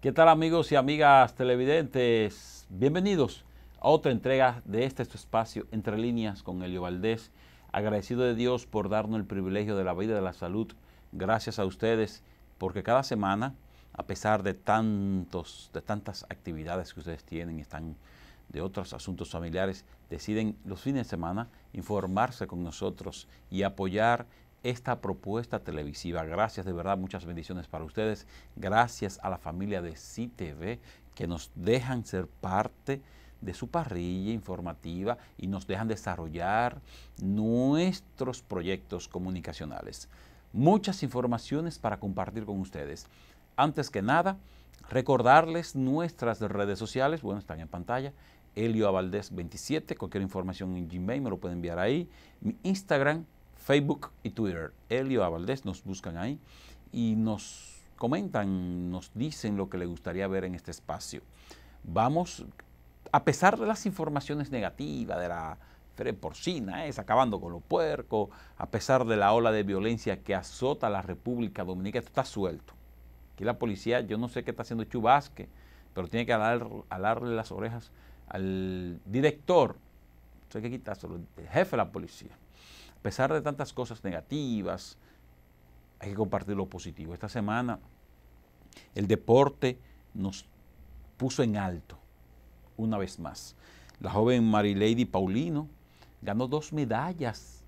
¿Qué tal amigos y amigas televidentes? Bienvenidos a otra entrega de este espacio Entre líneas con Elio Valdés. Agradecido de Dios por darnos el privilegio de la vida y de la salud. Gracias a ustedes porque cada semana, a pesar de, tantos, de tantas actividades que ustedes tienen, están de otros asuntos familiares, deciden los fines de semana informarse con nosotros y apoyar esta propuesta televisiva. Gracias, de verdad, muchas bendiciones para ustedes. Gracias a la familia de CITV que nos dejan ser parte de su parrilla informativa y nos dejan desarrollar nuestros proyectos comunicacionales. Muchas informaciones para compartir con ustedes. Antes que nada, recordarles nuestras redes sociales, bueno, están en pantalla, Elio 27, cualquier información en Gmail me lo pueden enviar ahí, mi Instagram, Facebook y Twitter. Elio Avaldés nos buscan ahí y nos comentan, nos dicen lo que le gustaría ver en este espacio. Vamos, a pesar de las informaciones negativas, de la porcina, es acabando con los puercos, a pesar de la ola de violencia que azota la República Dominicana, esto está suelto. Aquí la policía, yo no sé qué está haciendo Chubasque, pero tiene que alarle las orejas al director, no sé qué quitárselo, el jefe de la policía a pesar de tantas cosas negativas, hay que compartir lo positivo. Esta semana el deporte nos puso en alto una vez más. La joven Marilady Paulino ganó dos medallas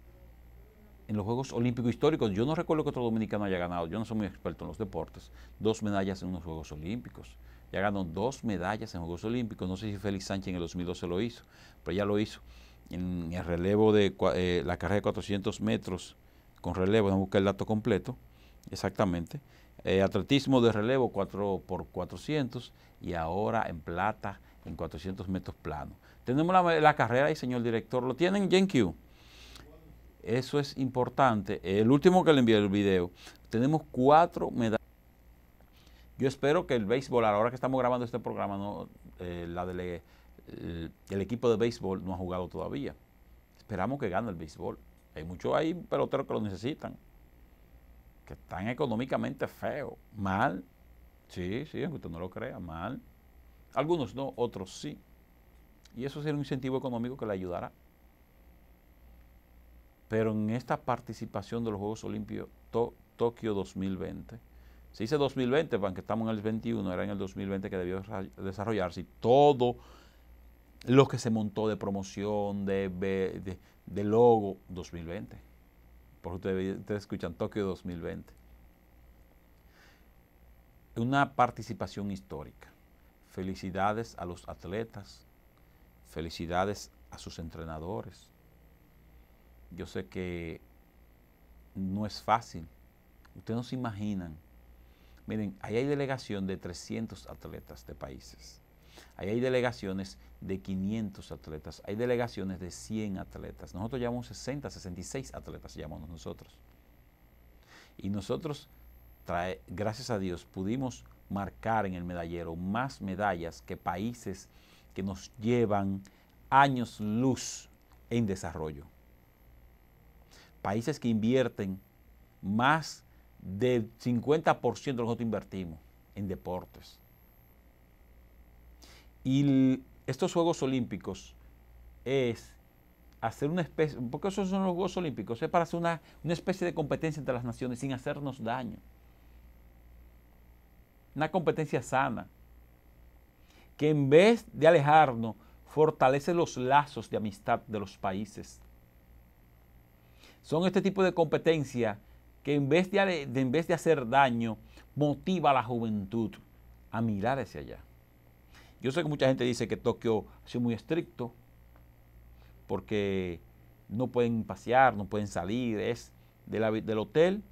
en los Juegos Olímpicos Históricos. Yo no recuerdo que otro dominicano haya ganado, yo no soy muy experto en los deportes. Dos medallas en los Juegos Olímpicos. Ya ganó dos medallas en Juegos Olímpicos. No sé si Félix Sánchez en el 2012 lo hizo, pero ya lo hizo en el relevo de eh, la carrera de 400 metros con relevo, vamos a buscar el dato completo, exactamente. Eh, atletismo de relevo 4x400 y ahora en plata en 400 metros plano. Tenemos la, carrera y señor director, lo tienen GenQ. Eso es importante. El último que le envié el video, tenemos cuatro medallas. Yo espero que el béisbol, ahora que estamos grabando este programa, no, eh, la delegue eh, el, equipo de béisbol no ha jugado todavía. Esperamos que gane el béisbol. Hay muchos ahí peloteros que lo necesitan, que están económicamente feos, mal. Sí, sí, aunque usted no lo crea, mal. Algunos no, otros sí. Y eso será un incentivo económico que le ayudará. Pero en esta participación de los Juegos Olímpicos Tokio 2020, se dice 2020, aunque estamos en el 21, era en el 2020 que debió desarrollarse, todo lo que se montó de promoción, de, logo 2020. Porque ustedes, ustedes escuchan Tokio 2020. Una participación histórica. Felicidades a los atletas, felicidades a sus entrenadores. Yo sé que no es fácil. Ustedes no se imaginan. Miren, ahí hay delegación de 300 atletas de países. Ahí hay delegaciones de 500 atletas, hay delegaciones de 100 atletas. Nosotros llamamos 60, 66 atletas, llamamos nosotros. Y nosotros, gracias a Dios, pudimos marcar en el medallero más medallas que países que nos llevan años luz en desarrollo. Países que invierten más del 50% de lo que nosotros invertimos en deportes. Y estos Juegos Olímpicos es hacer una especie, porque esos son los Juegos Olímpicos, es para hacer una, especie de competencia entre las naciones sin hacernos daño. Una competencia sana, que en vez de alejarnos, fortalece los lazos de amistad de los países. Son este tipo de competencia que en vez en vez de hacer daño, motiva a la juventud a mirar hacia allá. Yo sé que mucha gente dice que Tokio ha sido muy estricto porque no pueden pasear, no pueden salir, es del hotel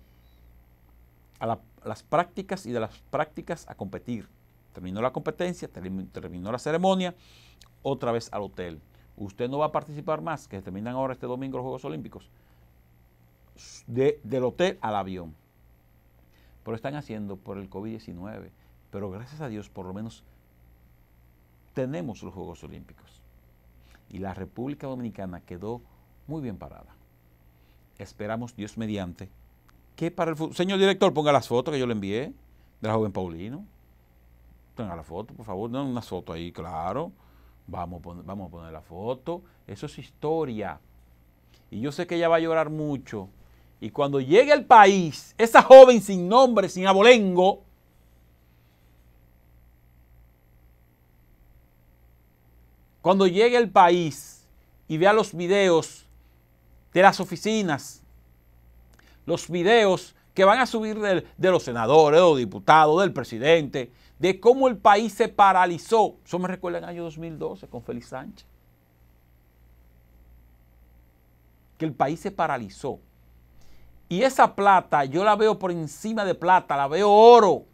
a, las prácticas y de las prácticas a competir. Terminó la competencia, terminó la ceremonia, otra vez al hotel. Usted no va a participar más, que terminan ahora este domingo los Juegos Olímpicos. De, del hotel al avión. Pero están haciendo por el COVID-19. Pero gracias a Dios, por lo menos tenemos los Juegos Olímpicos. Y la República Dominicana quedó muy bien parada. Esperamos, Dios mediante, que para el Señor director, ponga las fotos que yo le envié de la joven Paulino. Ponga la foto, por favor, no una foto ahí, claro. Vamos a, poner, vamos a poner la foto. Eso es historia. Y yo sé que ella va a llorar mucho. Y cuando llegue al país, esa joven sin nombre, sin abolengo, Cuando llegue el país y vea los videos de las oficinas, los videos que van a subir de, los senadores, de los diputados, del presidente, de cómo el país se paralizó. Eso me recuerda en el año 2012 con Félix Sánchez. Que el país se paralizó. Y esa plata yo la veo por encima de plata, la veo oro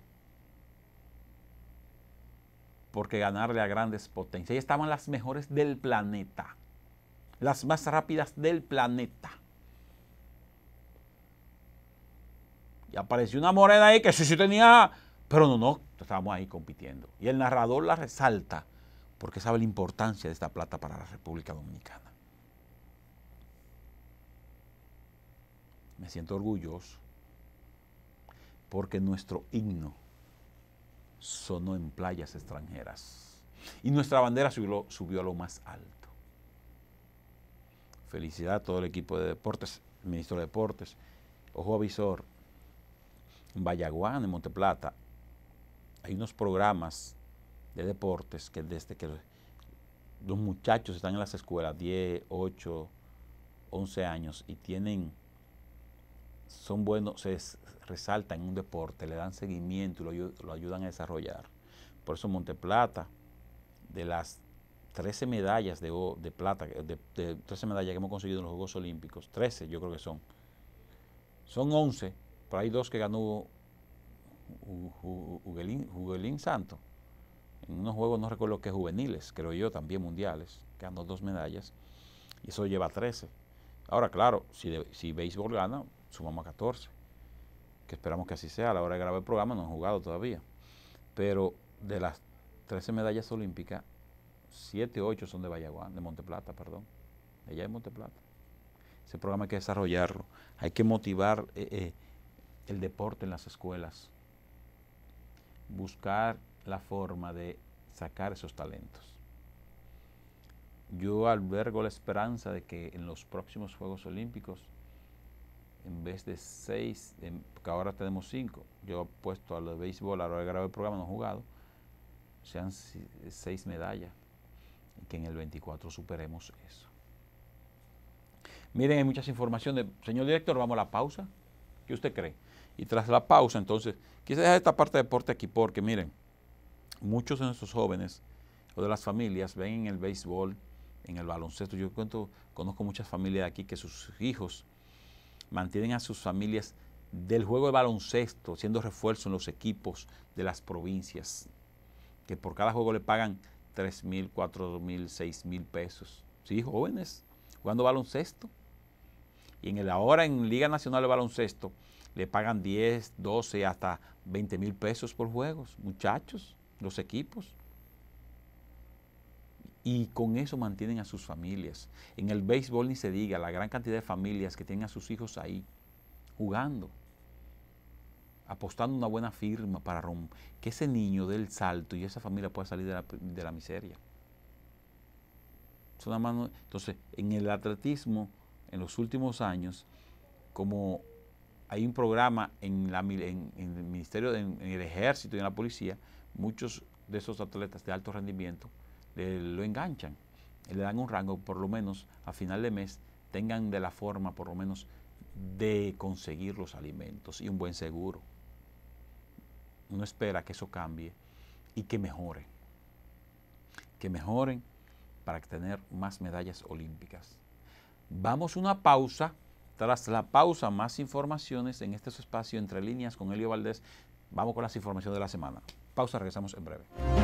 porque ganarle a grandes potencias. y estaban las mejores del planeta, las más rápidas del planeta. Y apareció una morena ahí que sí, sí tenía, pero no, no, estábamos ahí compitiendo. Y el narrador la resalta porque sabe la importancia de esta plata para la República Dominicana. Me siento orgulloso porque nuestro himno sonó en playas extranjeras y nuestra bandera subió, subió, a lo más alto. Felicidad a todo el equipo de deportes, ministro de deportes, ojo avisor, en Vallaguán, en Monteplata, hay unos programas de deportes que desde que los muchachos están en las escuelas, 10, 8, 11 años, y tienen son buenos, se resaltan en un deporte, le dan seguimiento y lo, ayudan a desarrollar. Por eso Monteplata, de las 13 medallas de, de plata, de, 13 medallas que hemos conseguido en los Juegos Olímpicos, 13 yo creo que son, son 11, pero hay dos que ganó Juguelín, Santo, en unos Juegos, no recuerdo que juveniles, creo yo, también mundiales, ganó dos medallas, y eso lleva 13. Ahora, claro, si, si béisbol gana, sumamos a 14, que esperamos que así sea. A la hora de grabar el programa no han jugado todavía. Pero de las 13 medallas olímpicas, 7 o 8 son de Vallaguán, de Monteplata, perdón. De allá de Monteplata. Ese programa hay que desarrollarlo. Hay que motivar eh, eh, el deporte en las escuelas. Buscar la forma de sacar esos talentos. Yo albergo la esperanza de que en los próximos Juegos Olímpicos en vez de seis, porque ahora tenemos cinco. Yo he puesto al béisbol, a lo largo el programa, no he jugado, sean seis medallas y que en el 24 superemos eso. Miren, hay muchas informaciones. Señor director, vamos a la pausa. ¿Qué usted cree? Y tras la pausa, entonces, quise dejar esta parte de deporte aquí porque, miren, muchos de nuestros jóvenes o de las familias ven en el béisbol, en el baloncesto. Yo cuento, conozco muchas familias de aquí que sus hijos mantienen a sus familias del juego de baloncesto, siendo refuerzo en los equipos de las provincias, que por cada juego le pagan 3 mil, 4 mil, 6 mil pesos. Sí, jóvenes, jugando baloncesto. Y en el ahora en Liga Nacional de Baloncesto le pagan 10, 12, hasta 20 mil pesos por juegos, muchachos, los equipos y con eso mantienen a sus familias. En el béisbol ni se diga la gran cantidad de familias que tienen a sus hijos ahí jugando, apostando una buena firma para que ese niño dé el salto y esa familia pueda salir de la, miseria. entonces, en el atletismo, en los últimos años, como hay un programa en, la, en, el ministerio, en el ejército y en la policía, muchos de esos atletas de alto rendimiento le eh, lo enganchan, le dan un rango, por lo menos a final de mes tengan de la forma, por lo menos, de conseguir los alimentos y un buen seguro. Uno espera que eso cambie y que mejoren. Que mejoren para tener más medallas olímpicas. Vamos a una pausa. Tras la pausa, más informaciones en este espacio entre líneas con Elio Valdés. Vamos con las informaciones de la semana. Pausa, regresamos en breve.